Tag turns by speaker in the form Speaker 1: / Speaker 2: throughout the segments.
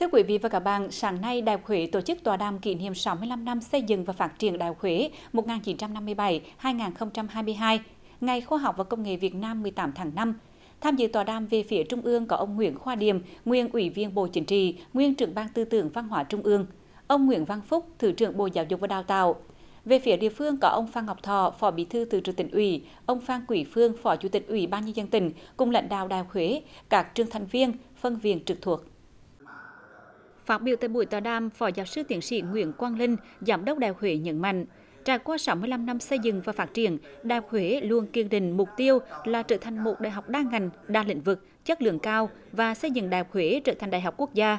Speaker 1: Thưa quý vị và các bạn, sáng nay Đại học Huế tổ chức tòa đàm kỷ niệm 65 năm xây dựng và phát triển Đại học Huế 1957-2022, Ngày Khoa học và Công nghệ Việt Nam 18 tháng 5. Tham dự tòa đàm về phía Trung ương có ông Nguyễn Khoa Điềm, nguyên Ủy viên Bộ Chính trị, nguyên trưởng ban tư tưởng văn hóa Trung ương, ông Nguyễn Văn Phúc, Thứ trưởng Bộ Giáo dục và Đào tạo. Về phía địa phương có ông Phan Ngọc Thọ, Phó Bí thư Thường trực tỉnh ủy, ông Phan Quỷ Phương, Phó Chủ tịch Ủy ban nhân dân tỉnh cùng lãnh đạo Đại học Huế, các trường thành viên, phân viện trực thuộc. Phát biểu tại buổi tọa đàm, Phó Giáo sư Tiến sĩ Nguyễn Quang Linh, Giám đốc Đại học Huế nhấn mạnh, trải qua 65 năm xây dựng và phát triển, Đại học Huế luôn kiên định mục tiêu là trở thành một đại học đa ngành, đa lĩnh vực, chất lượng cao và xây dựng Đại học Huế trở thành đại học quốc gia.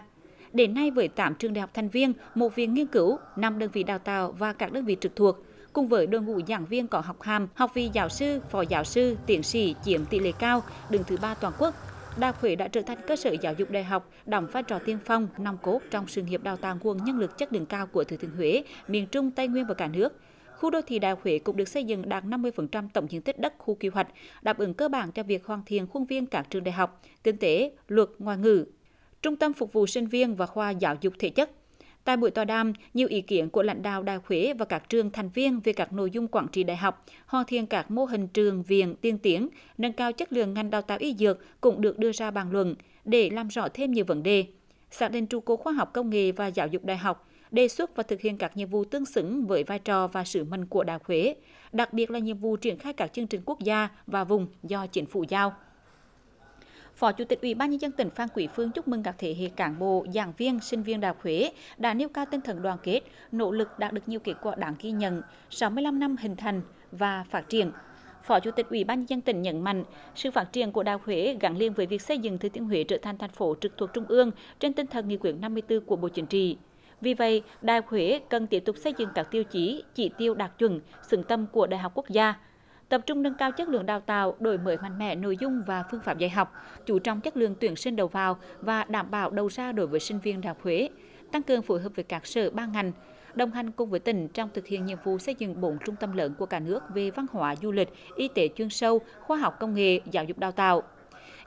Speaker 1: Đến nay với 8 trường đại học thành viên, một viện nghiên cứu, 5 đơn vị đào tạo và các đơn vị trực thuộc, cùng với đội ngũ giảng viên có học hàm, học vị giáo sư, phó giáo sư, tiến sĩ chiếm tỷ lệ cao, đứng thứ ba toàn quốc đại học Huế đã trở thành cơ sở giáo dục đại học, đóng vai trò tiên phong, nòng cốt trong sự nghiệp đào tạo nguồn nhân lực chất lượng cao của Thừa Thiên Huế, miền Trung, Tây Nguyên và cả nước. Khu đô thị Đại Huế cũng được xây dựng đạt 50% tổng diện tích đất khu quy hoạch, đáp ứng cơ bản cho việc hoàn thiện khuôn viên các trường đại học, kinh tế, luật, ngoại ngữ, trung tâm phục vụ sinh viên và khoa giáo dục thể chất, Tại buổi tọa đàm, nhiều ý kiến của lãnh đạo Đại Huế và các trường thành viên về các nội dung quản trị đại học, hoàn thiện các mô hình trường viện tiên tiến, nâng cao chất lượng ngành đào tạo y dược cũng được đưa ra bàn luận để làm rõ thêm nhiều vấn đề. Xác định trụ cột khoa học công nghệ và giáo dục đại học, đề xuất và thực hiện các nhiệm vụ tương xứng với vai trò và sứ mệnh của Đại Huế, đặc biệt là nhiệm vụ triển khai các chương trình quốc gia và vùng do chính phủ giao. Phó Chủ tịch Ủy ban nhân dân tỉnh Phan Quý Phương chúc mừng các thế hệ cán bộ, giảng viên, sinh viên Đại học Huế đã nêu cao tinh thần đoàn kết, nỗ lực đạt được nhiều kết quả đáng ghi nhận, 65 năm hình thành và phát triển. Phó Chủ tịch Ủy ban nhân dân tỉnh nhận mạnh, sự phát triển của Đại học Huế gắn liền với việc xây dựng Thừa Thiên Huế trở thành thành phố trực thuộc trung ương trên tinh thần nghị quyết 54 của Bộ Chính trị. Vì vậy, Đại học Huế cần tiếp tục xây dựng các tiêu chí, chỉ tiêu đạt chuẩn, xứng tâm của Đại học Quốc gia, tập trung nâng cao chất lượng đào tạo đổi mới mạnh mẽ nội dung và phương pháp dạy học chú trọng chất lượng tuyển sinh đầu vào và đảm bảo đầu ra đối với sinh viên đại học huế tăng cường phối hợp với các sở ban ngành đồng hành cùng với tỉnh trong thực hiện nhiệm vụ xây dựng bốn trung tâm lớn của cả nước về văn hóa du lịch y tế chuyên sâu khoa học công nghệ giáo dục đào tạo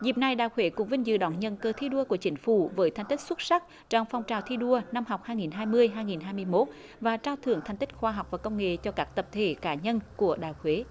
Speaker 1: Dịp này, Đại Huế cũng vinh dự đón nhận cơ thi đua của chính phủ với thành tích xuất sắc trong phong trào thi đua năm học 2020-2021 và trao thưởng thành tích khoa học và công nghệ cho các tập thể cá nhân của Đại Huế.